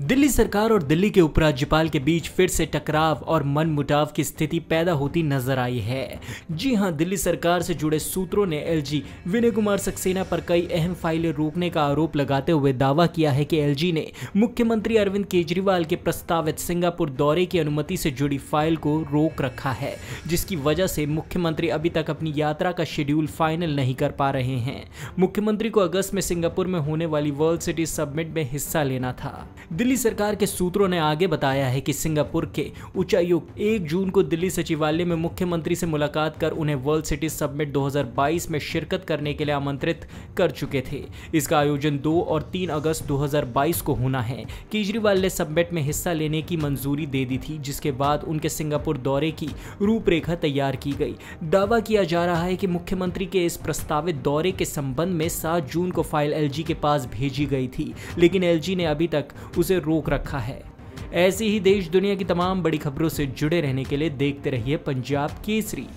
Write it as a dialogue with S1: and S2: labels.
S1: दिल्ली सरकार और दिल्ली के उपराज्यपाल के बीच फिर से टकराव और मन मुटाव की स्थिति पैदा होती नजर आई है जी हां दिल्ली सरकार से जुड़े सूत्रों ने एलजी विनय कुमार सक्सेना पर कई अहम फाइलें रोकने का आरोप लगाते हुए दावा किया है कि एलजी ने मुख्यमंत्री अरविंद केजरीवाल के प्रस्तावित सिंगापुर दौरे की अनुमति से जुड़ी फाइल को रोक रखा है जिसकी वजह से मुख्यमंत्री अभी तक अपनी यात्रा का शेड्यूल फाइनल नहीं कर पा रहे हैं मुख्यमंत्री को अगस्त में सिंगापुर में होने वाली वर्ल्ड सिटी सबमिट में हिस्सा लेना था दिल्ली सरकार के सूत्रों ने आगे बताया है कि सिंगापुर के उच्चायुक्त एक जून को दिल्ली सचिवालय में मुख्यमंत्री से मुलाकात कर उन्हें वर्ल्ड सिटी समिट 2022 में शिरकत करने के लिए आमंत्रित कर चुके थे इसका आयोजन 2 और 3 अगस्त 2022 को होना है केजरीवाल ने समिट में हिस्सा लेने की मंजूरी दे दी थी जिसके बाद उनके सिंगापुर दौरे की रूपरेखा तैयार की गई दावा किया जा रहा है कि मुख्यमंत्री के इस प्रस्तावित दौरे के संबंध में सात जून को फाइल एल के पास भेजी गई थी लेकिन एल ने अभी तक उसे रोक रखा है ऐसी ही देश दुनिया की तमाम बड़ी खबरों से जुड़े रहने के लिए देखते रहिए पंजाब केसरी